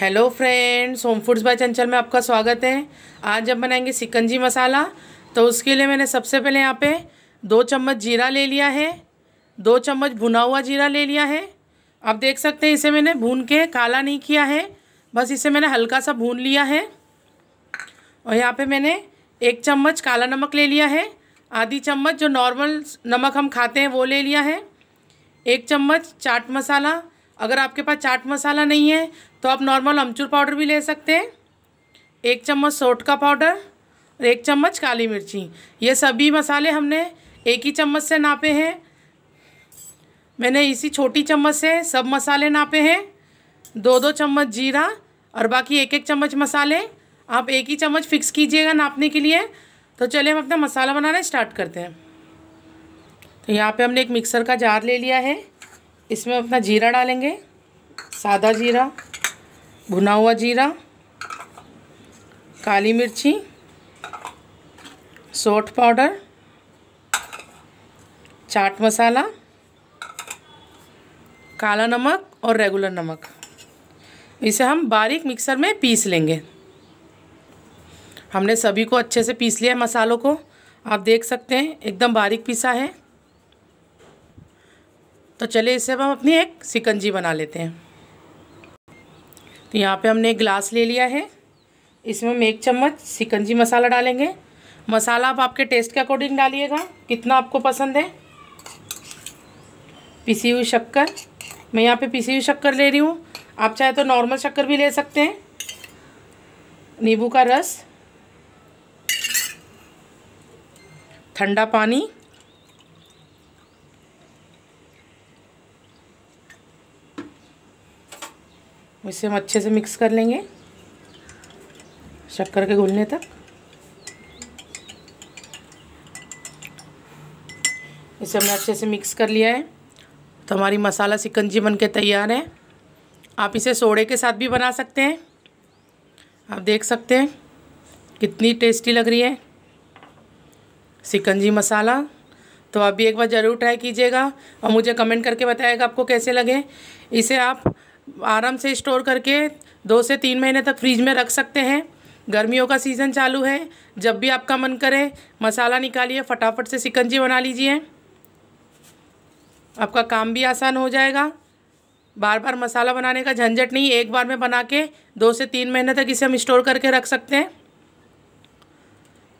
hello friends home foods by Chanchal में आपका स्वागत है आज जब बनाएंगे सिकंजी मसाला तो उसके लिए मैंने सबसे पहले यहाँ पे दो चम्मच जीरा ले लिया है दो चम्मच भुना हुआ जीरा ले लिया है आप देख सकते हैं इसे मैंने भून के काला नहीं किया है बस इसे मैंने हल्का सा भून लिया है और यहाँ पर मैंने एक चम्मच काला नमक ले लिया है आधी चम्मच जो नॉर्मल नमक हम खाते हैं वो ले लिया है एक चम्मच चाट मसाला अगर आपके पास चाट मसाला नहीं है तो आप नॉर्मल अमचूर पाउडर भी ले सकते हैं एक चम्मच सोट का पाउडर और एक चम्मच काली मिर्ची ये सभी मसाले हमने एक ही चम्मच से नापे हैं मैंने इसी छोटी चम्मच से सब मसाले नापे हैं दो दो चम्मच जीरा और बाकी एक एक चम्मच मसाले आप एक ही चम्मच फिक्स कीजिएगा नापने के लिए तो चलिए हम अपना मसाला बनाना स्टार्ट करते हैं तो यहाँ पे हमने एक मिक्सर का जार ले लिया है इसमें अपना जीरा डालेंगे सादा जीरा भुना हुआ जीरा काली मिर्ची सोट पाउडर चाट मसाला काला नमक और रेगुलर नमक इसे हम बारीक मिक्सर में पीस लेंगे हमने सभी को अच्छे से पीस लिया है मसालों को आप देख सकते हैं एकदम बारीक पीसा है तो चलिए इसे अब हम अपनी एक सिकंजी बना लेते हैं तो यहाँ पे हमने एक गिलास ले लिया है इसमें हम एक चम्मच सिकंजी मसाला डालेंगे मसाला आप आपके टेस्ट के अकॉर्डिंग डालिएगा कितना आपको पसंद है पिसी हुई शक्कर मैं यहाँ पे पिसी हुई शक्कर ले रही हूँ आप चाहे तो नॉर्मल शक्कर भी ले सकते हैं नींबू का रस ठंडा पानी इसे हम अच्छे से मिक्स कर लेंगे शक्कर के घुलने तक इसे हमने अच्छे से मिक्स कर लिया है तो हमारी मसाला सिकंजी बनके तैयार है आप इसे सोडे के साथ भी बना सकते हैं आप देख सकते हैं कितनी टेस्टी लग रही है सिकंजी मसाला तो आप भी एक बार ज़रूर ट्राई कीजिएगा और मुझे कमेंट करके बताएगा आपको कैसे लगे इसे आप आराम से स्टोर करके दो से तीन महीने तक फ्रिज में रख सकते हैं गर्मियों का सीज़न चालू है जब भी आपका मन करे मसाला निकालिए फटाफट से सिकंजी बना लीजिए आपका काम भी आसान हो जाएगा बार बार मसाला बनाने का झंझट नहीं एक बार में बना के दो से तीन महीने तक इसे हम स्टोर करके रख सकते हैं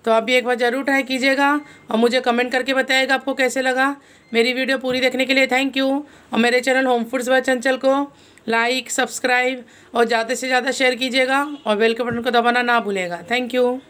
तो आप भी एक बार ज़रूर ट्राई कीजिएगा और मुझे कमेंट करके बताइएगा आपको कैसे लगा मेरी वीडियो पूरी देखने के लिए थैंक यू और मेरे चैनल होम फूड्स बाय चंचल को लाइक सब्सक्राइब और ज़्यादा से ज़्यादा शेयर कीजिएगा और बेल के बटन को दबाना ना भूलेगा थैंक यू